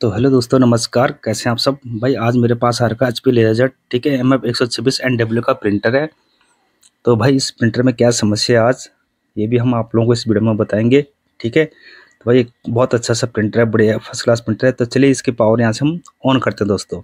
तो हेलो दोस्तों नमस्कार कैसे हैं आप सब भाई आज मेरे पास आ का एच पी लेजर ठीक है एम एफ एक सौ छब्बीस एन डब्ल्यू का प्रिंटर है तो भाई इस प्रिंटर में क्या समस्या है आज ये भी हम आप लोगों को इस वीडियो में बताएंगे ठीक है तो भाई एक बहुत अच्छा सा प्रिंटर है बढ़िया फर्स्ट क्लास प्रिंटर है तो चलिए इसके पावर यहाँ से हम ऑन करते हैं दोस्तों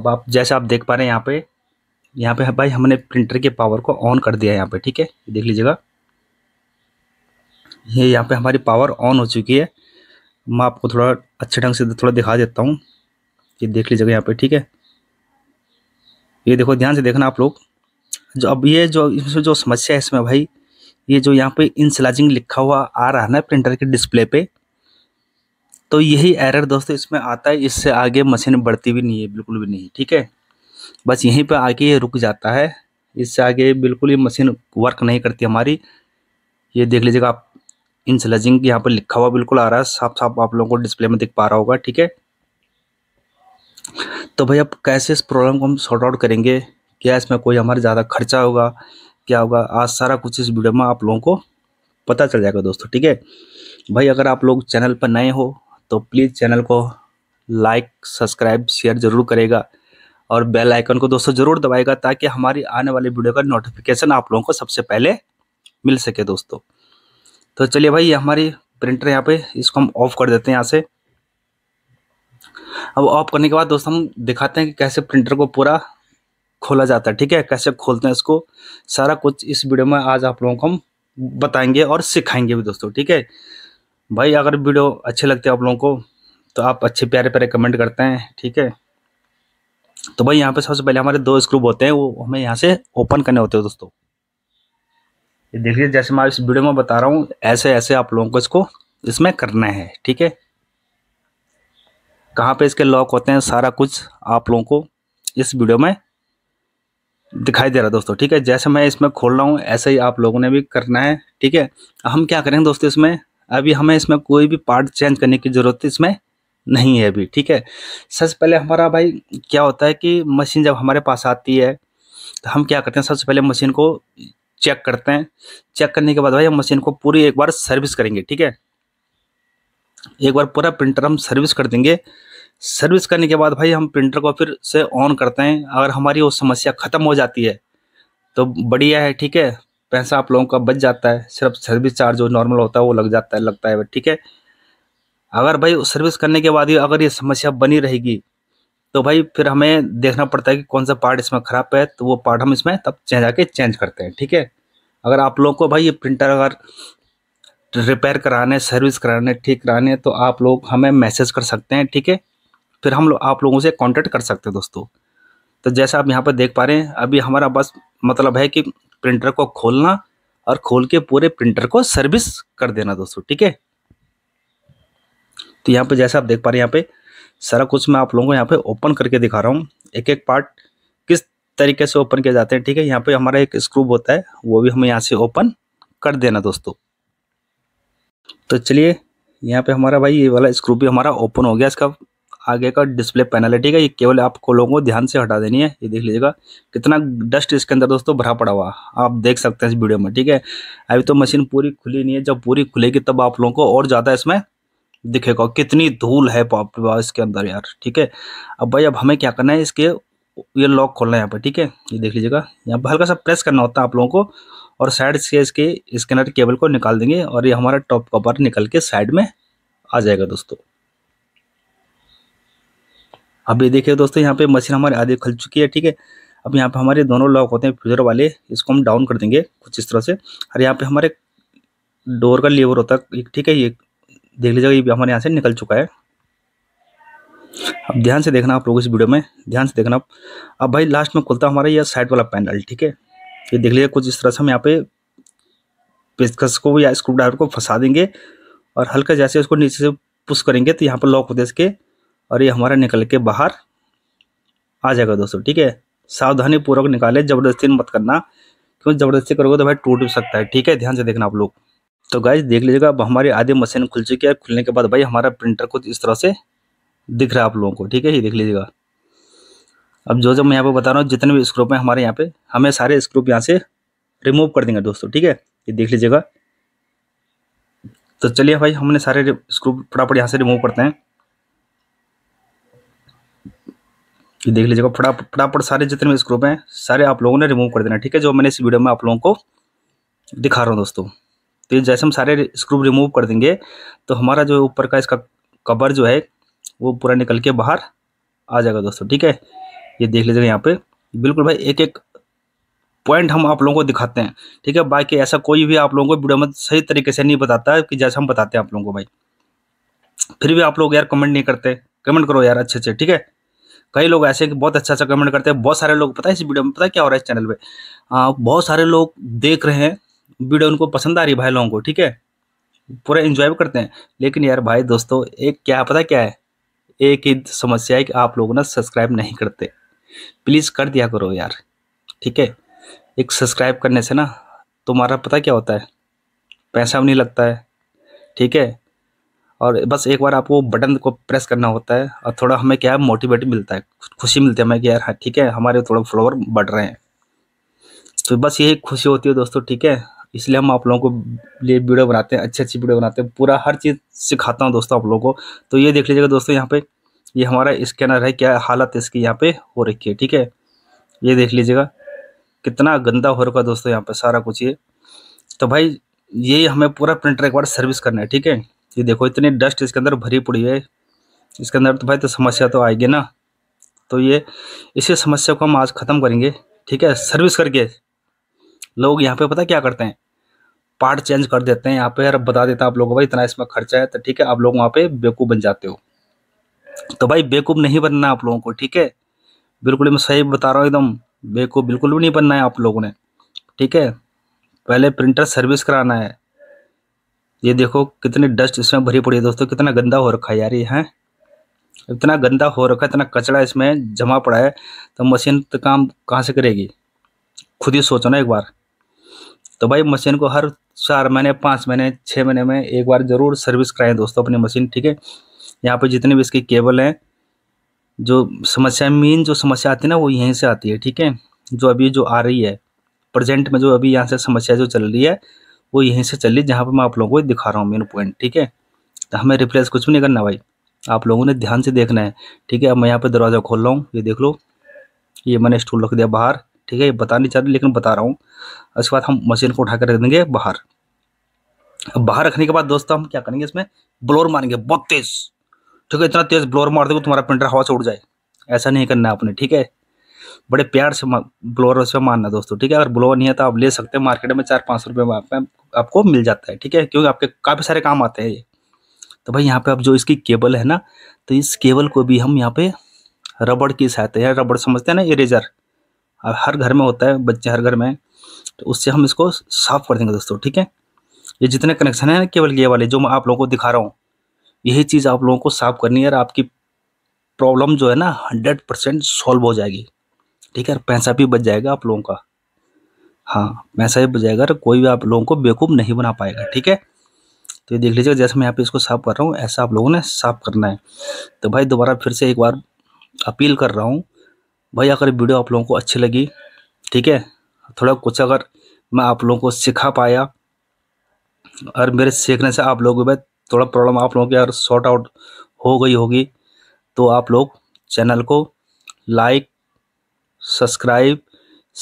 अब आप जैसे आप देख पा रहे हैं यहाँ पर यहाँ पर भाई हमने प्रिंटर के पावर को ऑन कर दिया है यहाँ पर ठीक है देख लीजिएगा ये यहाँ पर हमारी पावर ऑन हो चुकी है मैं आपको थोड़ा अच्छे ढंग से थोड़ा दिखा देता हूँ ये देख लीजिएगा यहाँ पे ठीक है ये देखो ध्यान से देखना आप लोग जो अब ये जो इसमें जो समस्या है इसमें भाई ये जो यहाँ पे इंसलाजिंग लिखा हुआ आ रहा है ना प्रिंटर के डिस्प्ले पे तो यही एरर दोस्तों इसमें आता है इससे आगे मशीन बढ़ती भी नहीं है बिल्कुल भी नहीं ठीक है बस यहीं पर आके ये रुक जाता है इससे आगे बिल्कुल ये मशीन वर्क नहीं करती हमारी ये देख लीजिएगा आप इन स्लजिंग यहाँ पर लिखा हुआ बिल्कुल आ रहा है साफ साफ आप लोगों को डिस्प्ले में दिख पा रहा होगा ठीक है तो भाई अब कैसे इस प्रॉब्लम को हम सॉर्ट आउट करेंगे क्या इसमें कोई हमारा ज़्यादा खर्चा होगा क्या होगा आज सारा कुछ इस वीडियो में आप लोगों को पता चल जाएगा दोस्तों ठीक है भाई अगर आप लोग चैनल पर नए हो तो प्लीज़ चैनल को लाइक सब्सक्राइब शेयर ज़रूर करेगा और बेल आइकन को दोस्तों ज़रूर दबाएगा ताकि हमारी आने वाली वीडियो का नोटिफिकेशन आप लोगों को सबसे पहले मिल सके दोस्तों तो चलिए भाई हमारी प्रिंटर यहाँ पे इसको हम ऑफ़ कर देते हैं यहाँ से अब ऑफ करने के बाद दोस्तों हम दिखाते हैं कि कैसे प्रिंटर को पूरा खोला जाता है ठीक है कैसे खोलते हैं इसको सारा कुछ इस वीडियो में आज आप लोगों को हम बताएंगे और सिखाएंगे भी दोस्तों ठीक है भाई अगर वीडियो अच्छे लगते हैं आप लोगों को तो आप अच्छे प्यारे प्यारे कमेंट करते हैं ठीक है तो भाई यहाँ पे सबसे पहले हमारे दो स्क्रूब होते हैं वो हमें यहाँ से ओपन करने होते हैं दोस्तों देखिए जैसे मैं इस वीडियो में बता रहा हूँ ऐसे ऐसे आप लोगों को इसको इसमें करना है ठीक है कहाँ पे इसके लॉक होते हैं सारा कुछ आप लोगों को इस वीडियो में दिखाई दे रहा दोस्तों ठीक है जैसे मैं इसमें खोल रहा हूँ ऐसे ही आप लोगों ने भी करना है ठीक है हम क्या करेंगे दोस्तों इसमें अभी हमें इसमें कोई भी पार्ट चेंज करने की ज़रूरत इसमें नहीं है अभी ठीक है सबसे पहले हमारा भाई क्या होता है कि मशीन जब हमारे पास आती है तो हम क्या करते हैं सबसे पहले मशीन को चेक करते हैं चेक करने के बाद भाई हम मशीन को पूरी एक बार सर्विस करेंगे ठीक है एक बार पूरा प्रिंटर हम सर्विस कर देंगे सर्विस करने के बाद भाई हम प्रिंटर को फिर से ऑन करते हैं अगर हमारी वो समस्या ख़त्म हो जाती है तो बढ़िया है ठीक है पैसा आप लोगों का बच जाता है सिर्फ सर्विस चार्ज जो नॉर्मल होता है वो लग जाता है लगता है ठीक है अगर भाई सर्विस करने के बाद ही अगर ये समस्या बनी रहेगी तो भाई फिर हमें देखना पड़ता है कि कौन सा पार्ट इसमें ख़राब है तो वो पार्ट हम इसमें तब आके चेंज करते हैं ठीक है अगर आप लोगों को भाई ये प्रिंटर अगर रिपेयर कराने सर्विस कराने ठीक कराने तो आप लोग हमें मैसेज कर सकते हैं ठीक है फिर हम लोग आप लोगों से कॉन्टेक्ट कर सकते हैं दोस्तों तो जैसा आप यहाँ पर देख पा रहे हैं अभी हमारा बस मतलब है कि प्रिंटर को खोलना और खोल के पूरे प्रिंटर को सर्विस कर देना दोस्तों ठीक है तो यहाँ पर जैसा आप देख पा रहे हैं यहाँ पे सारा कुछ मैं आप लोगों को यहाँ पे ओपन करके दिखा रहा हूँ एक एक पार्ट किस तरीके से ओपन किया जाते हैं ठीक है यहाँ पे हमारा एक स्क्रू होता है वो भी हमें यहाँ से ओपन कर देना दोस्तों तो चलिए यहाँ पे हमारा भाई ये वाला स्क्रू भी हमारा ओपन हो गया इसका आगे का डिस्प्ले पैनल है ठीक है ये केवल आपको लोगों को ध्यान से हटा देनी है ये देख लीजिएगा कितना डस्ट इसके अंदर दोस्तों भरा पड़ा हुआ आप देख सकते हैं इस वीडियो में ठीक है अभी तो मशीन पूरी खुली नहीं है जब पूरी खुलेगी तब आप लोगों को और ज़्यादा इसमें दिखेगा कितनी धूल है पॉप इसके अंदर यार ठीक है अब भाई अब हमें क्या करना है इसके ये लॉक खोलना है यहाँ पर ठीक है ये देख लीजिएगा यहाँ पर हल्का सा प्रेस करना होता है आप लोगों को और साइड से इसके स्कैनर केबल को निकाल देंगे और ये हमारा टॉप कवर निकल के साइड में आ जाएगा दोस्तों अब ये देखिए दोस्तों यहाँ पे मशीन हमारी आधी खुल चुकी है ठीक है अब यहाँ पे हमारे दोनों लॉक होते हैं फ्यूजर वाले इसको हम डाउन कर देंगे कुछ इस तरह से और यहाँ पे हमारे डोर का लेवर होता है ठीक है ये देख लीजिएगा ये हमारे यहाँ से निकल चुका है अब ध्यान से देखना आप लोग इस वीडियो में ध्यान से देखना अब भाई लास्ट में खुलता हमारा यह साइड वाला पैनल ठीक है ये देख लीजिए कुछ इस तरह से हम यहाँ पे पेचकस को या स्क्रू ड्राइवर को फंसा देंगे और हल्का जैसे उसको नीचे से पुश करेंगे तो यहाँ पर लॉक होते इसके और ये हमारा निकल के बाहर आ जाएगा दोस्तों ठीक है सावधानी पूर्वक निकाले ज़बरदस्ती मत करना क्योंकि ज़बरदस्ती करोगे तो भाई टूट भी सकता है ठीक है ध्यान से देखना आप लोग तो गाइज देख लीजिएगा अब हमारी आधी मशीन खुल चुकी है खुलने के बाद भाई हमारा प्रिंटर कुछ इस तरह से दिख रहा है आप लोगों को ठीक है ये देख लीजिएगा अब जो जो मैं यहाँ पे बता रहा हूँ जितने भी स्क्रूप हैं हमारे यहाँ पे हमें सारे स्क्रूप यहाँ से रिमूव कर देंगे दोस्तों ठीक है ये देख लीजिएगा तो चलिए भाई हमने सारे स्क्रूप फटाफट यहाँ से रिमूव करते हैं ये देख लीजिएगा फटाफट फटाफट सारे जितने भी स्क्रूप हैं सारे आप लोगों ने रिमूव कर देना ठीक है जो मैंने इस वीडियो में आप लोगों को दिखा रहा हूँ दोस्तों तो ये जैसे हम सारे स्क्रू रिमूव कर देंगे तो हमारा जो ऊपर का इसका कवर जो है वो पूरा निकल के बाहर आ जाएगा दोस्तों ठीक है ये देख लीजिएगा यहाँ पे बिल्कुल भाई एक एक पॉइंट हम आप लोगों को दिखाते हैं ठीक है बाकी ऐसा कोई भी आप लोगों को वीडियो में सही तरीके से नहीं बताता है कि जैसे हम बताते हैं आप लोगों को भाई फिर भी आप लोग यार कमेंट नहीं करते कमेंट करो यार अच्छे अच्छे ठीक है कई लोग ऐसे बहुत अच्छा अच्छा कमेंट करते हैं बहुत सारे लोग पता है इस वीडियो में पता है क्या हो रहा है इस चैनल पर हाँ, बहुत सारे लोग देख रहे हैं वीडियो उनको पसंद आ रही है भाई लोगों को ठीक है पूरा इन्जॉय करते हैं लेकिन यार भाई दोस्तों एक क्या पता क्या है एक ही समस्या है कि आप लोग ना सब्सक्राइब नहीं करते प्लीज़ कर दिया करो यार ठीक है एक सब्सक्राइब करने से ना तुम्हारा पता क्या होता है पैसा भी नहीं लगता है ठीक है और बस एक बार आपको बटन को प्रेस करना होता है और थोड़ा हमें क्या है मोटिवेट मिलता है खुशी मिलती है हमें कि यार हाँ ठीक है हमारे थोड़ा फ्लोवर बढ़ रहे हैं तो बस यही खुशी होती है दोस्तों ठीक है इसलिए हम आप लोगों को लिए वीडियो बनाते हैं अच्छी अच्छी वीडियो बनाते हैं पूरा हर चीज़ सिखाता हूँ दोस्तों आप लोगों को तो ये देख लीजिएगा दोस्तों यहाँ पे ये हमारा स्कैनर है क्या हालत इसकी यहाँ पे हो रखी है ठीक है ये देख लीजिएगा कितना गंदा हो रखा दोस्तों यहाँ पर सारा कुछ ये तो भाई ये हमें पूरा प्रिंटर एक बार सर्विस करना है ठीक है ये देखो इतनी डस्ट इसके अंदर भरी पड़ी है इसके अंदर तो भाई तो समस्या तो आएगी ना तो ये इसी समस्या को हम आज ख़त्म करेंगे ठीक है सर्विस करके लोग यहाँ पे पता क्या करते हैं पार्ट चेंज कर देते हैं यहाँ पे यार बता देता आप लोगों को भाई इतना इसमें खर्चा है तो ठीक है आप लोग वहाँ पे बेवकूफ़ बन जाते हो तो भाई बेवकूफ़ नहीं बनना आप लोगों को ठीक है बिल्कुल मैं सही बता रहा हूँ एकदम बेवकूफ़ बिल्कुल भी नहीं बनना है आप लोगों ने ठीक है पहले प्रिंटर सर्विस कराना है ये देखो कितनी डस्ट इसमें भरी पड़ी है दोस्तों कितना गंदा हो रखा है यार ये है इतना गंदा हो रखा है इतना कचरा इसमें जमा पड़ा है तो मशीन तो काम कहाँ से करेगी खुद ही सोचो ना एक बार तो भाई मशीन को हर चार महीने पाँच महीने छः महीने में एक बार ज़रूर सर्विस कराएं दोस्तों अपनी मशीन ठीक है यहाँ पर जितने भी इसके केबल हैं जो समस्या मेन जो समस्या आती है ना वो यहीं से आती है ठीक है जो अभी जो आ रही है प्रेजेंट में जो अभी यहाँ से समस्या जो चल रही है वो यहीं से चल रही है जहाँ पर मैं आप लोगों को दिखा रहा हूँ मेन पॉइंट ठीक है तो हमें रिप्लेस कुछ भी नहीं करना भाई आप लोगों ने ध्यान से देखना है ठीक है अब मैं यहाँ पर दरवाज़ा खोल रहा हूँ ये देख लो ये मैंने स्टूल रख दिया बाहर ठीक है ये बता नहीं चाह रही लेकिन बता रहा हूँ उसके बाद हम मशीन को उठा कर रख देंगे बाहर बाहर रखने के बाद दोस्तों हम क्या करेंगे इसमें ब्लोर मारेंगे बहुत तेज़ ठीक है इतना तेज़ ब्लोर मार देगा तुम्हारा प्रिंटर हवा से उड़ जाए ऐसा नहीं करना आपने ठीक है बड़े प्यार से ब्लोर से मारना दोस्तों ठीक है अगर ब्लोर नहीं है तो आप ले सकते हैं मार्केट में चार पाँच सौ रुपये में आपको मिल जाता है ठीक है क्योंकि आपके काफ़ी सारे काम आते हैं ये तो भाई यहाँ पे आप जो इसकी केबल है ना तो इस केबल को भी हम यहाँ पे रबड़ की सहायता है रबड़ समझते हैं ना इरेजर हर घर में होता है बच्चे हर घर में तो उससे हम इसको साफ कर देंगे दोस्तों ठीक है ये जितने कनेक्शन हैं केवल ये वाले जो मैं आप लोगों को दिखा रहा हूँ यही चीज़ आप लोगों को साफ करनी है और आपकी प्रॉब्लम जो है ना हंड्रेड परसेंट सॉल्व हो जाएगी ठीक है और पैसा भी बच जाएगा आप लोगों का हाँ पैसा भी बच जाएगा और कोई भी आप लोगों को बेवकूफ़ नहीं बना पाएगा ठीक है तो ये देख लीजिएगा जैसे मैं यहाँ पे इसको साफ़ कर रहा हूँ ऐसा आप लोगों ने साफ़ करना है तो भाई दोबारा फिर से एक बार अपील कर रहा हूँ भाई अगर वीडियो आप लोगों को अच्छी लगी ठीक है थोड़ा कुछ अगर मैं आप लोगों को सिखा पाया और मेरे सीखने से आप लोगों में थोड़ा प्रॉब्लम आप लोगों की अगर शॉर्ट आउट हो गई होगी तो आप लोग चैनल को लाइक सब्सक्राइब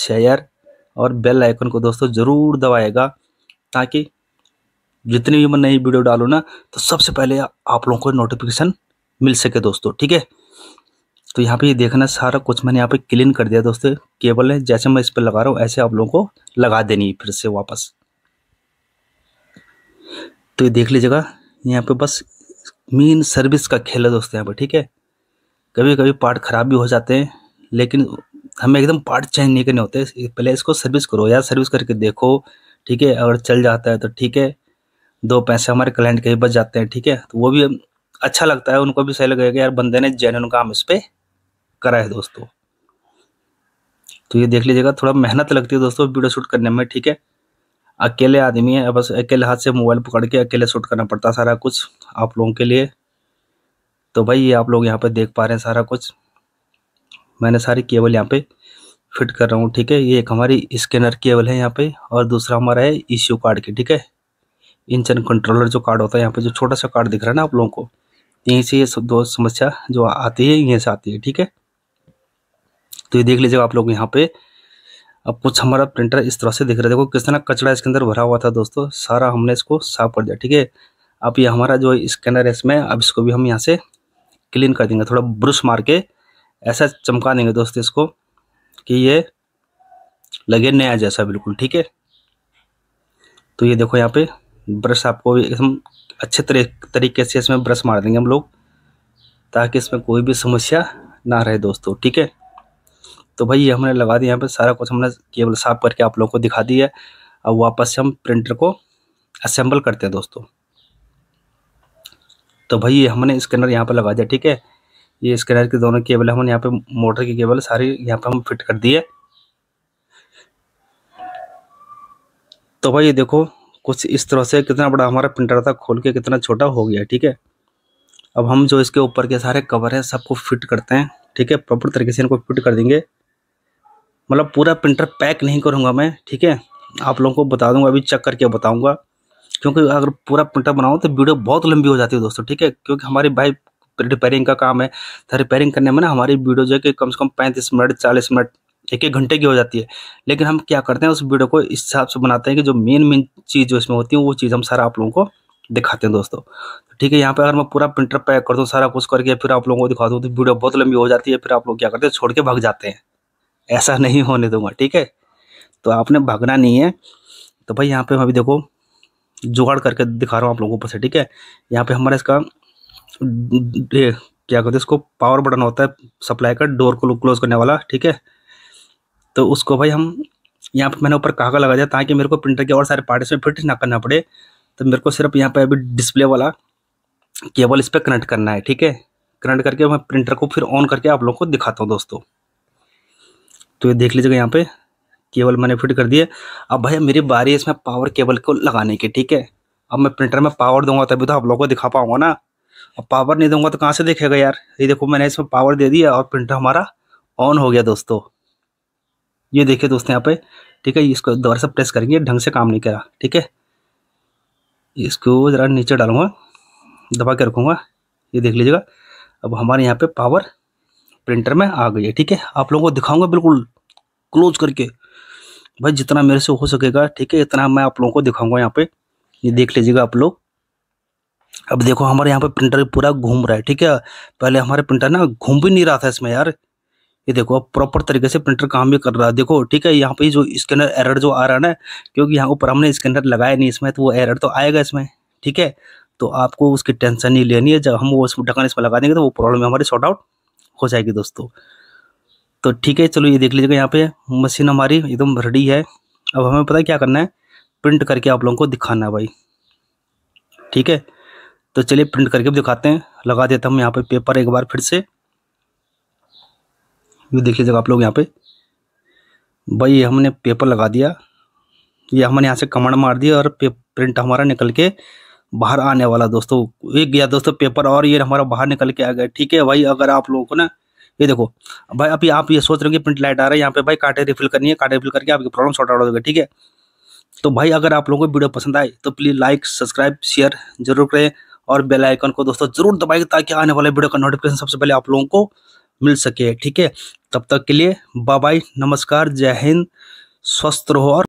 शेयर और बेल आइकन को दोस्तों ज़रूर दबाएगा ताकि जितनी भी मैं नई वीडियो डालूँ ना तो सबसे पहले आप लोगों को नोटिफिकेशन मिल सके दोस्तों ठीक है तो यहाँ पे ये देखना सारा कुछ मैंने यहाँ पे क्लीन कर दिया दोस्तों केबल है जैसे मैं इस पर लगा रहा हूँ ऐसे आप लोगों को लगा देनी है फिर से वापस तो ये देख लीजिएगा यहाँ पे बस मेन सर्विस का खेल है दोस्तों यहाँ पे ठीक है कभी कभी पार्ट ख़राब भी हो जाते हैं लेकिन हमें एकदम पार्ट चेंज नहीं करने होते पहले इसको सर्विस करो यार सर्विस करके देखो ठीक है अगर चल जाता है तो ठीक है दो पैसे हमारे क्लाइंट कहीं बच जाते हैं ठीक है तो वो भी अच्छा लगता है उनको भी सही लगेगा यार बंदे ने जेन्यून काम इस पर करा है दोस्तों तो ये देख लीजिएगा थोड़ा मेहनत लगती है दोस्तों वीडियो शूट करने में ठीक है अकेले आदमी है बस अकेले हाथ से मोबाइल पकड़ के अकेले शूट करना पड़ता है सारा कुछ आप लोगों के लिए तो भाई ये आप लोग यहाँ पे देख पा रहे हैं सारा कुछ मैंने सारी केबल यहाँ पे फिट कर रहा हूँ ठीक है ये एक हमारी स्कैनर केबल है यहाँ पे और दूसरा हमारा है इश्यू कार्ड की ठीक है इंजन कंट्रोलर जो कार्ड होता है यहाँ पे जो छोटा सा कार्ड दिख रहा है ना आप लोगों को यहीं से ये दो समस्या जो आती है यहीं से आती है ठीक है तो ये देख लीजिएगा आप लोग यहाँ पे अब कुछ हमारा प्रिंटर इस तरह से दिख रहा है देखो किस तरह कचरा इसके अंदर भरा हुआ था दोस्तों सारा हमने इसको साफ कर दिया ठीक है अब ये हमारा जो स्कैनर है इसमें अब इसको भी हम यहाँ से क्लीन कर देंगे थोड़ा ब्रश मार के ऐसा चमका देंगे दोस्तों इसको कि ये लगे नया जैसा बिल्कुल ठीक है तो ये देखो यहाँ पे ब्रश आपको एकदम अच्छे तरीके से इसमें ब्रश मार देंगे हम लोग ताकि इसमें कोई भी समस्या ना रहे दोस्तों ठीक है तो भाई ये हमने लगा दिया यहाँ पर सारा कुछ हमने केबल मतलब साफ करके आप लोगों को दिखा दिया है अब वापस से हम प्रिंटर को असेंबल करते हैं दोस्तों तो भाई ये हमने स्कैनर यहाँ पर लगा दिया ठीक है ये स्कैनर के दोनों केबल हमने यहाँ पे मोटर की केबल सारी यहाँ पे हम फिट कर दिए तो भाई ये देखो कुछ इस तरह से कितना बड़ा हमारा प्रिंटर था खोल के कितना छोटा हो गया ठीक है अब हम जो इसके ऊपर के सारे कवर है सबको फिट करते हैं ठीक है प्रॉपर तरीके से इनको फिट कर देंगे मतलब पूरा प्रिंटर पैक नहीं करूँगा मैं ठीक है आप लोगों को बता दूंगा अभी चेक करके बताऊँगा क्योंकि अगर पूरा प्रिंटर बनाऊँ तो वीडियो बहुत लंबी हो जाती है दोस्तों ठीक है क्योंकि हमारी भाई रिपेयरिंग का काम है तो रिपेयरिंग करने में ना हमारी वीडियो जो है कि कम से कम पैंतीस मिनट चालीस मिनट एक एक घंटे की हो जाती है लेकिन हम क्या करते हैं उस वीडियो को इस हिसाब से बनाते हैं कि जो मेन मेन चीज़ जो इसमें होती है वो चीज़ हम सारा आप लोगों को दिखाते हैं दोस्तों ठीक है यहाँ पर अगर मैं पूरा प्रिंटर पैक कर दूँ सारा कुछ करके फिर आप लोगों को दिखा दूँ तो वीडियो बहुत लंबी हो जाती है फिर आप लोग क्या करते हैं छोड़ के भाग जाते हैं ऐसा नहीं होने दूंगा ठीक है तो आपने भागना नहीं है तो भाई यहाँ पे अभी देखो जुगाड़ करके दिखा रहा हूँ आप लोगों को से ठीक है यहाँ पे हमारा इसका क्या कहते हैं इसको पावर बटन होता है सप्लाई का डोर को क्लोज करने वाला ठीक है तो उसको भाई हम यहाँ पे मैंने ऊपर काका लगा दिया ताकि मेरे को प्रिंटर के और सारे पार्ट इसमें फिट ना करना पड़े तो मेरे को सिर्फ यहाँ पे अभी डिस्प्ले वाला केबल इस पर कनेक्ट करना है ठीक है कनेक्ट करके मैं प्रिंटर को फिर ऑन करके आप लोग को दिखाता हूँ दोस्तों तो ये देख लीजिएगा यहाँ पे केबल मैंने फिट कर दिए अब भैया मेरी बारी है इसमें पावर केबल को लगाने की ठीक है अब मैं प्रिंटर में पावर दूंगा तभी तो आप लोगों को दिखा पाऊंगा ना अब पावर नहीं दूंगा तो कहाँ से देखेगा यार ये देखो मैंने इसमें पावर दे दिया और प्रिंटर हमारा ऑन हो गया दोस्तों ये देखिए दोस्तों यहाँ पे ठीक है इसको दोबारा से प्रेस करेंगे ढंग से काम नहीं करा ठीक है इसको ज़रा नीचे डालूंगा दबा के रखूँगा ये देख लीजिएगा अब हमारे यहाँ पे पावर प्रिंटर में आ गई है ठीक है आप लोगों को दिखाऊंगा बिल्कुल क्लोज करके भाई जितना मेरे से हो सकेगा ठीक है इतना मैं आप लोगों को दिखाऊंगा यहाँ पे ये देख लीजिएगा आप लोग अब देखो हमारे यहाँ पे प्रिंटर पूरा घूम रहा है ठीक है पहले हमारे प्रिंटर ना घूम भी नहीं रहा था इसमें यार ये देखो अब प्रॉपर तरीके से प्रिंटर काम भी कर रहा है देखो ठीक है यहाँ पे जो स्कैनर एरर जो आ रहा है ना क्योंकि यहाँ ऊपर हमने स्कैनर लगाया नहीं इसमें तो वो एरर तो आएगा इसमें ठीक है तो आपको उसकी टेंशन नहीं लेनी है जब हम वो ढक्कन इसमें लगा देंगे तो वो प्रॉब्लम हमारी सॉर्ट आउट हो जाएगी दोस्तों तो ठीक है चलो ये देख लीजिएगा यहाँ पे मशीन हमारी एकदम रेडी है अब हमें पता है क्या करना है प्रिंट करके आप लोगों को दिखाना है भाई ठीक है तो चलिए प्रिंट करके भी दिखाते हैं लगा देता हम यहाँ पे पेपर एक बार फिर से ये देख लीजिएगा आप लोग यहाँ पे भाई हमने पेपर लगा दिया ये हमने यहाँ से कमांड मार दिया और प्रिंट हमारा निकल के बाहर आने वाला दोस्तों एक गया दोस्तों पेपर और ये हमारा बाहर निकल के आ गया ठीक है भाई अगर आप लोगों को ना ये देखो भाई अभी आप ये सोच रहे हो कि प्रिंट लाइट आ रहा है यहाँ पे भाई कांटे रिफिल करनी है कांटे रिफिल करके आपकी प्रॉब्लम सॉर्ट आउट हो गया ठीक है तो भाई अगर आप लोगों को वीडियो पसंद आए तो प्लीज़ लाइक सब्सक्राइब शेयर जरूर करें और बेल आइकन को दोस्तों जरूर दबाएंगे ताकि आने वाले वीडियो का नोटिफिकेशन सबसे पहले आप लोगों को मिल सके ठीक है तब तक के लिए बाय बाय नमस्कार जय हिंद स्वस्थ रहो और